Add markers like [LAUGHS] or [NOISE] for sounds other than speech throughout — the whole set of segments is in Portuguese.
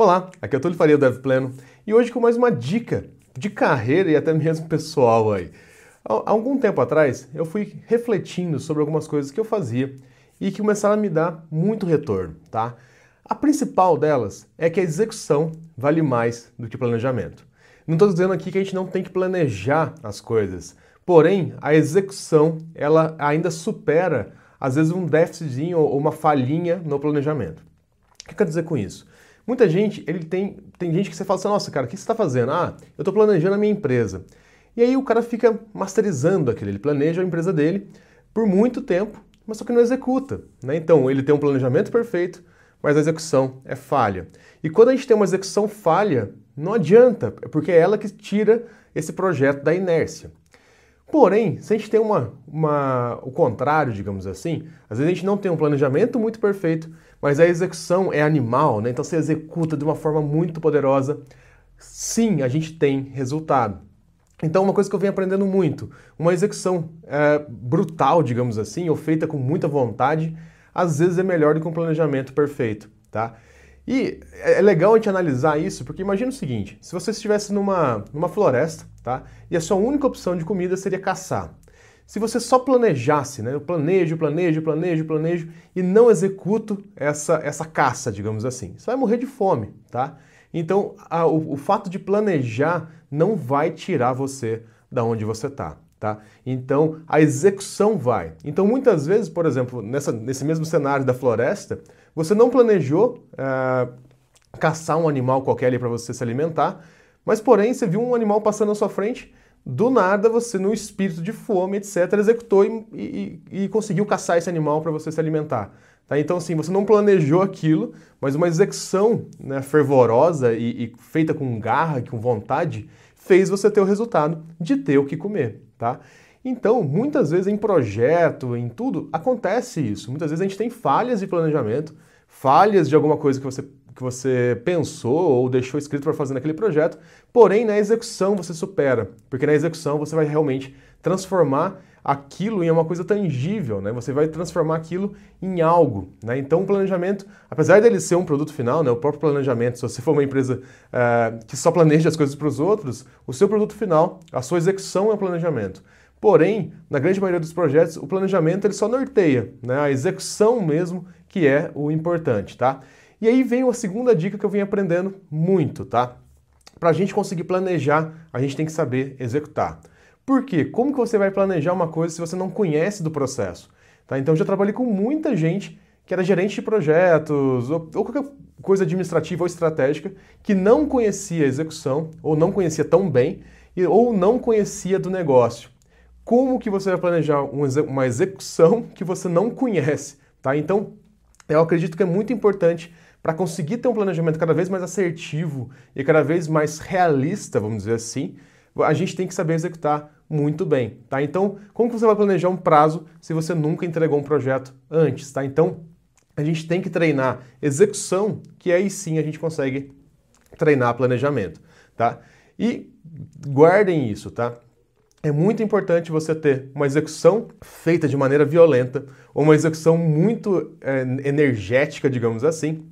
Olá, aqui é o Túlio Faria do Pleno, e hoje com mais uma dica de carreira e até mesmo [LAUGHS] pessoal aí. Há algum tempo atrás eu fui refletindo sobre algumas coisas que eu fazia e que começaram a me dar muito retorno, tá? A principal delas é que a execução vale mais do que planejamento. Não estou dizendo aqui que a gente não tem que planejar as coisas, porém a execução ela ainda supera às vezes um déficitzinho ou uma falhinha no planejamento. O que eu quero dizer com isso? Muita gente, ele tem, tem gente que você fala assim, nossa, cara, o que você está fazendo? Ah, eu estou planejando a minha empresa. E aí o cara fica masterizando aquilo, ele planeja a empresa dele por muito tempo, mas só que não executa. Né? Então, ele tem um planejamento perfeito, mas a execução é falha. E quando a gente tem uma execução falha, não adianta, é porque é ela que tira esse projeto da inércia. Porém, se a gente tem uma, uma, o contrário, digamos assim, às vezes a gente não tem um planejamento muito perfeito, mas a execução é animal, né? então você executa de uma forma muito poderosa, sim, a gente tem resultado. Então, uma coisa que eu venho aprendendo muito, uma execução é, brutal, digamos assim, ou feita com muita vontade, às vezes é melhor do que um planejamento perfeito, tá? E é, é legal a gente analisar isso, porque imagina o seguinte, se você estivesse numa, numa floresta, tá? E a sua única opção de comida seria caçar. Se você só planejasse, né? Eu planejo, planejo, planejo, planejo e não executo essa, essa caça, digamos assim, você vai morrer de fome, tá? Então, a, o, o fato de planejar não vai tirar você da onde você está. Tá? Então a execução vai. Então muitas vezes, por exemplo, nessa, nesse mesmo cenário da floresta, você não planejou eh, caçar um animal qualquer ali para você se alimentar, mas porém, você viu um animal passando na sua frente, do nada você, no espírito de fome, etc., executou e, e, e conseguiu caçar esse animal para você se alimentar. Tá? Então, assim, você não planejou aquilo, mas uma execução né, fervorosa e, e feita com garra, com vontade, fez você ter o resultado de ter o que comer. Tá? Então, muitas vezes em projeto, em tudo, acontece isso. Muitas vezes a gente tem falhas de planejamento, falhas de alguma coisa que você que você pensou ou deixou escrito para fazer naquele projeto, porém na execução você supera, porque na execução você vai realmente transformar aquilo em uma coisa tangível, né? Você vai transformar aquilo em algo, né? Então o planejamento, apesar dele ser um produto final, né? O próprio planejamento, se você for uma empresa uh, que só planeja as coisas para os outros, o seu produto final, a sua execução é o planejamento. Porém, na grande maioria dos projetos, o planejamento ele só norteia, né? A execução mesmo que é o importante, tá? E aí vem a segunda dica que eu vim aprendendo muito, tá? Para a gente conseguir planejar, a gente tem que saber executar. Por quê? Como que você vai planejar uma coisa se você não conhece do processo? Tá? Então, eu já trabalhei com muita gente que era gerente de projetos ou, ou qualquer coisa administrativa ou estratégica que não conhecia a execução ou não conhecia tão bem ou não conhecia do negócio. Como que você vai planejar uma execução que você não conhece? Tá? Então, eu acredito que é muito importante para conseguir ter um planejamento cada vez mais assertivo e cada vez mais realista, vamos dizer assim, a gente tem que saber executar muito bem, tá? Então, como que você vai planejar um prazo se você nunca entregou um projeto antes, tá? Então, a gente tem que treinar execução, que aí sim a gente consegue treinar planejamento, tá? E guardem isso, tá? É muito importante você ter uma execução feita de maneira violenta, ou uma execução muito é, energética, digamos assim,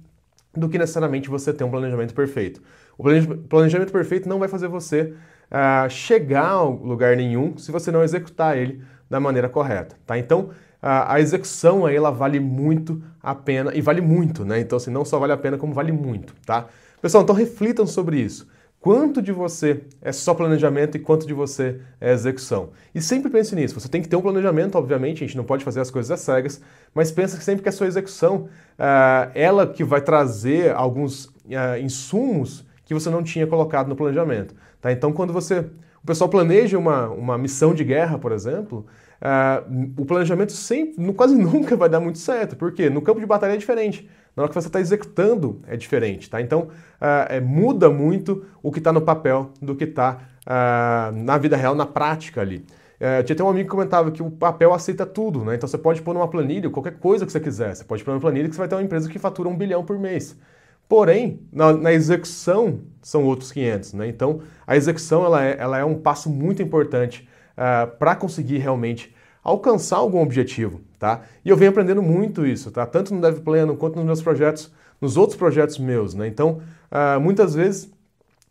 do que necessariamente você ter um planejamento perfeito. O planejamento perfeito não vai fazer você uh, chegar a lugar nenhum se você não executar ele da maneira correta, tá? Então, a execução aí ela vale muito a pena e vale muito, né? Então, assim, não só vale a pena, como vale muito, tá? Pessoal, então reflitam sobre isso quanto de você é só planejamento e quanto de você é execução. E sempre pense nisso. Você tem que ter um planejamento, obviamente, a gente não pode fazer as coisas às cegas, mas pensa que sempre que a sua execução, uh, ela que vai trazer alguns uh, insumos que você não tinha colocado no planejamento. Tá? Então, quando você o pessoal planeja uma, uma missão de guerra, por exemplo, uh, o planejamento sempre, quase [LAUGHS] nunca vai dar muito certo, porque no campo de batalha é diferente na hora que você está executando é diferente, tá? Então uh, é, muda muito o que está no papel do que está uh, ah, na vida real, na prática ali. É, tinha até um amigo que comentava que o papel aceita tudo, né? Então você pode pôr numa planilha qualquer coisa que você quiser. Você pode pôr numa planilha que você vai ter uma empresa que fatura um bilhão por mês. Porém, na, na, execução são outros 500, né? Então, a execução ela é, ela é um passo muito importante uh, ah, para conseguir realmente alcançar algum objetivo tá? E eu venho aprendendo muito isso, tá? Tanto no Dev Plano quanto nos meus projetos, nos outros projetos meus, né? Então, uh, muitas vezes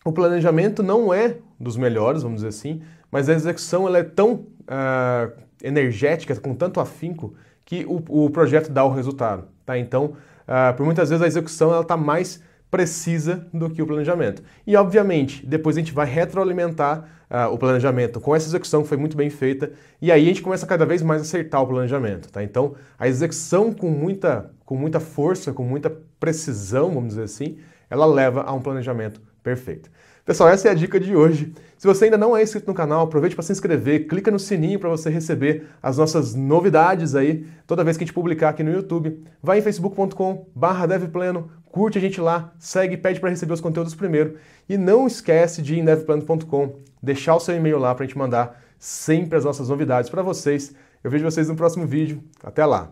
o planejamento não é dos melhores, vamos dizer assim, mas a execução ela é tão uh, energética, com tanto afinco, que o, o, projeto dá o resultado, tá? Então, uh, por muitas vezes a execução ela está mais precisa do que o planejamento. E, obviamente, depois a gente vai retroalimentar uh, o planejamento com essa execução que foi muito bem feita, e aí a gente começa cada vez mais a acertar o planejamento. Tá? Então, a execução com muita, com muita força, com muita precisão, vamos dizer assim, ela leva a um planejamento perfeito. Pessoal, essa é a dica de hoje. Se você ainda não é inscrito no canal, aproveite para se inscrever, clica no sininho para você receber as nossas novidades aí toda vez que a gente publicar aqui no YouTube. Vai em facebook.com/devpleno Curte a gente lá, segue, pede para receber os conteúdos primeiro. E não esquece de ir em neveplano.com, deixar o seu e-mail lá para a gente mandar sempre as nossas novidades para vocês. Eu vejo vocês no próximo vídeo. Até lá!